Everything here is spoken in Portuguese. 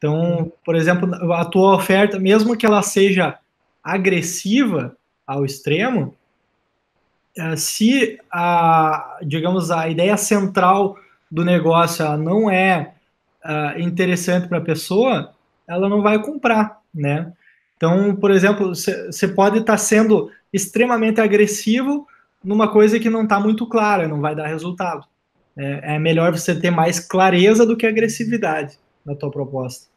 Então, uhum. por exemplo, a tua oferta, mesmo que ela seja agressiva ao extremo, eh, se a, digamos, a ideia central do negócio não é eh, interessante para a pessoa, ela não vai comprar, né? Então, por exemplo, você pode estar tá sendo extremamente agressivo numa coisa que não está muito clara, não vai dar resultado. É, é melhor você ter mais clareza do que agressividade na tua proposta.